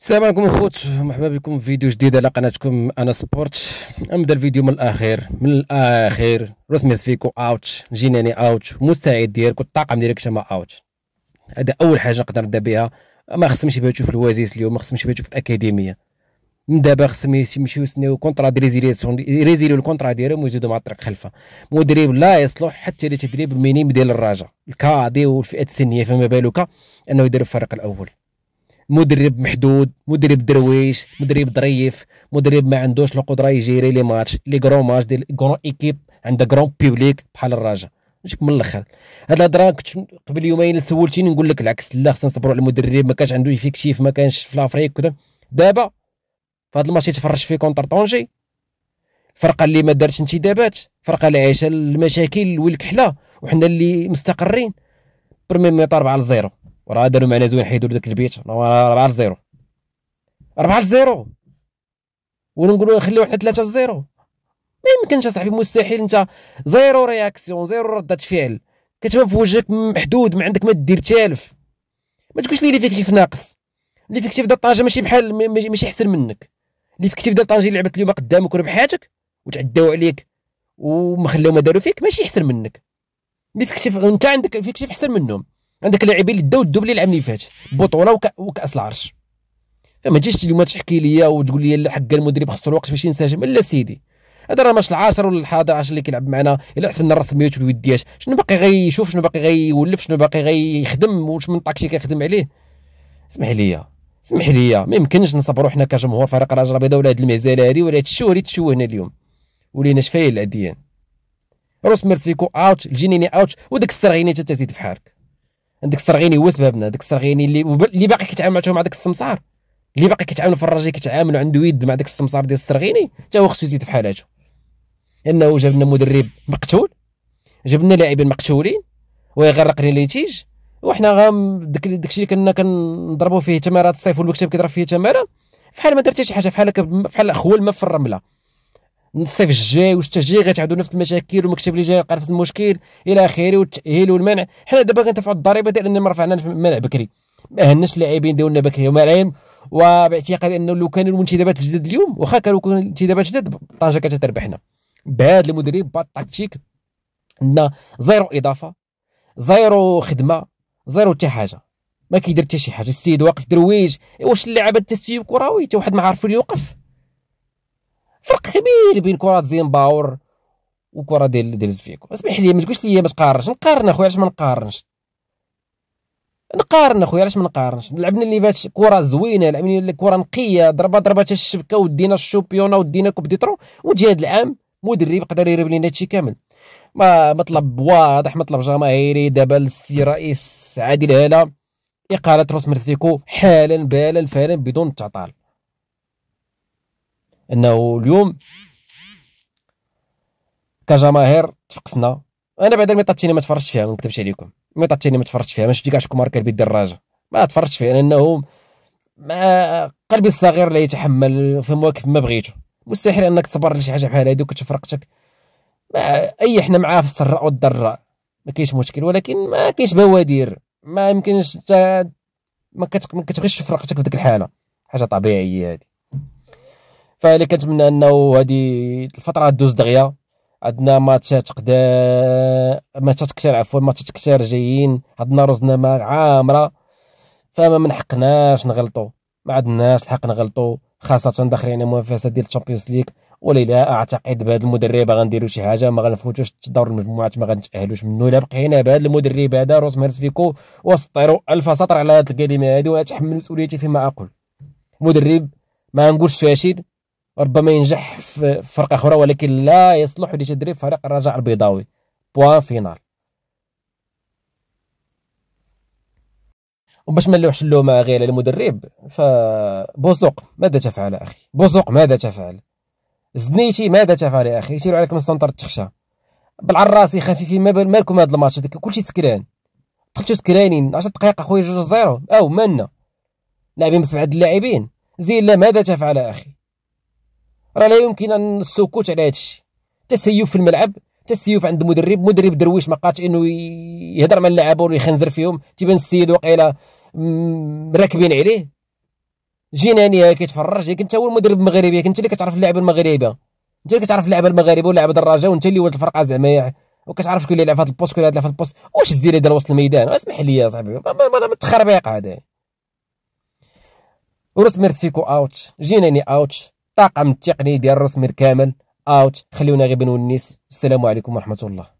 السلام عليكم الخوت مرحبا بكم في فيديو جديد على قناتكم انا سبورت نبدا الفيديو من الاخير من الاخير رسمي فيكو اوت جيناني اوت مستعد ديالك والطاقم ديالك شما اوت هذا اول حاجه نقدر نبدا بها ما خصهم يبغيو يشوف الوازيس اليوم ما خصهم يبغيو يشوف الاكاديميه من دابا خصهم يمشيو يسنيو كونترا ديريزيليسيون يريزيليو الكونترا ديالهم ويزيدو مع الطريق خلفه مدرب لا يصلح حتى لتدريب المينيم ديال الرجاء الكادي والفئات السنيه فما بالك انه يدير الفريق الاول مدرب محدود مدرب درويش مدرب ظريف مدرب ما عندوش القدره يجيري لي ماتش لي كرون ماتش ديال كرون ايكيب عندها كرون بيبليك بحال الرجاء نجيك من الاخر هاد الهضره كنت قبل يومين سولتيني نقول لك العكس لا خصنا نصبروا على المدرب ما كانش عنده ايفيكتيف ما كانش في لافريك كذا دابا في هاد الماتش تفرش فيه كونتر طونجي فرقه اللي ما دارتش انتدابات فرقه اللي عايشه المشاكل والكحله وحنا اللي مستقرين برمي ميطار على 0 راه داروا معنا زوين حيدوا داك البيت ربعة 4 0 4 0 ونقولوا خليو حنا 3 0 ما يمكنش اصاحبي مستحيل انت زيرو رياكسيون زيرو ردة فعل كتبان في وجهك محدود ما عندك ما دير تالف ما تقولش لي فيكتيف ناقص فيكتيف ديال طنجه ماشي بحال ماشي احسن منك فيكتيف ديال طنجه لعبت اليوم قدامك وربحاتك وتعداو عليك وما خلاو ما داروا فيك ماشي احسن منك فيكتيف انت عندك فيكتيف احسن منهم عندك لاعبين اللي داو الدوبلي العام اللي فات بطوله وك... وكاس العرش فما تجيش اليوم تحكي لي وتقول لي حق المدرب خصو الوقت باش ينسجم لا سيدي هذا راه ماتش العاشر ولا الحادي عشر اللي كيلعب معنا الا حسبنا الرسميات والوديات شنو باقي غيشوف شنو باقي غيولف شنو باقي غيخدم واش من طاكشي كيخدم عليه اسمح لي اسمح لي ما يمكنش نصبروا حنا كجمهور فريق الرجاء البيضاء ولا هاد المهزله هادي ولا هاد الشهر تشوه تشوهنا اليوم ولينا شفايل العديان روس ميرسفيكو اوت الجينيني اوت وداك السرغيني حتى تزيد في حارك عندك السرغيني هو سببنا داك السرغيني اللي اللي باقي كيتعامل معته مع داك السمسار اللي باقي كيتعامل في الراجل كيتعامل عنده يد مع داك السمسار ديال السرغيني حتى هو خصو يزيد في حالاته انه جاب لنا مدرب مقتول جاب لنا لاعبين مقتولين ويغرق لي النتيج وحنا غا داك داكشي كنا كنضربوا فيه تمارات الصيف والمكتب كيضرب فيه تماره فحال ما درتي شي حاجه فحال فحال خوال ما في الرمله الصيف الجاي تجي غتعاودوا نفس المشاكل والمكتب اللي جاي يلقى نفس المشكل الى اخره والتاهيل والمنع حنا دابا كنتفعوا الضريبه ديال ان ما رفعنا المنع بكري ما هناش اللاعبين ديالنا بكري هما العلم وباعتقاد انه لو كانوا المنتدبات الجدد اليوم واخا كانوا الانتدابات جدد طنجه كانت تربحنا بهذا المدرب بهذا التكتيك عندنا زيرو اضافه زيرو خدمه زيرو حتى حاجه ما كيدير حتى شي حاجه السيد واقف درويج واش اللعابه التسويق كروي حتى واحد ما عارف يوقف فرق كبير بين كره زيمباور وكره ديال ديال زفيكو اسمح لي ما تقولش لي ما تقارنش نقارن اخويا علاش ما نقارنش نقارن اخويا علاش ما نقارنش لعبنا اللي فات كره زوينه لعبنا كره نقيه ضربه ضربه الشبكه ودينا الشوبيونة ودينا كوب دي ترو وجي هذا العام مدرب قدر يريب لنا هادشي كامل ما مطلب واضح مطلب جماهيري دابا السي رئيس عادل هاله اقاله روس مرسيكو حالا بالا فعلا بدون تعطال انه اليوم كجماهير تفقسنا انا بعدا الميطات الثانيه ما تفرجتش فيها ما نكذبش عليكم الميطات الثانيه ما تفرجتش فيها ما شفتي كاع شكون ماركا الدراجه ما تفرجتش فيها لانه ما قلبي الصغير لا يتحمل في مواقف ما بغيتو مستحيل انك تصبر لشي حاجه بحال هادي وكتفرقتك ما اي حنا معاه في السراء والضراء ما كاينش مشكل ولكن ما كاينش بوادير ما يمكنش ما كتبغيش تفرقتك في ديك الحاله حاجه طبيعيه هادي فاللي كنتمنى انه هذه الفتره دوز دغيا عندنا ماتشات قدا ماتشات كثير عفوا ماتشات كثير جايين عندنا ما عامره فما من حقناش نغلطوا ما عندناش الحق نغلطوا خاصه داخلين منافسه ديال الشامبيونز ليغ ولا اعتقد بهذا المدرب غنديروا شي حاجه ما غنفوتوش دور المجموعات ما غنتاهلوش منه الا بقينا بهذا المدرب هذا روس فيكو وسطيرو الف سطر على هذه الكلمه هذه واتحمل مسؤوليتي فيما اقول مدرب ما نقولش فاشل ربما ينجح في فرقه اخرى ولكن لا يصلح لتدريب فريق الرجاء البيضاوي بوان فينال وباش ما نلوحش اللومه غير المدرب بوزوق ماذا تفعل اخي بوزوق ماذا تفعل زنيتي ماذا تفعل يا اخي يشيروا عليك من سنتر تخشى بالعراسي خفيفي ما مالكم هذا الماتش كلشي سكران دخلتو سكرانين 10 دقائق اخويا جوج زيرو او مالنا لاعبين بسبعه اللاعبين زين لا ماذا تفعل اخي راه لا يمكن ان السكوت على هذا الشيء تسيف في الملعب تسيف عند مدرب مدرب درويش ما قاتش انه يهضر مع اللعابه ويخنزر فيهم تيبان السيد وقيله راكبين عليه جناني كيتفرج لكن انت هو المدرب المغربي انت اللي كتعرف اللعبه المغربيه انت اللي كتعرف اللعبه المغربيه ولاعب الدراجه وانت اللي ولد الفرقه زعما وكتعرف شكون اللي يلعب في هذا البوست شكون اللي في هذا البوست واش الزير دار وسط الميدان اسمح لي يا صاحبي تخربيق هذا ورسميرس فيكو اوت جناني اوت الطاقم التقني ديال الرسم كامل اوت خليونا غير بنونس السلام عليكم ورحمه الله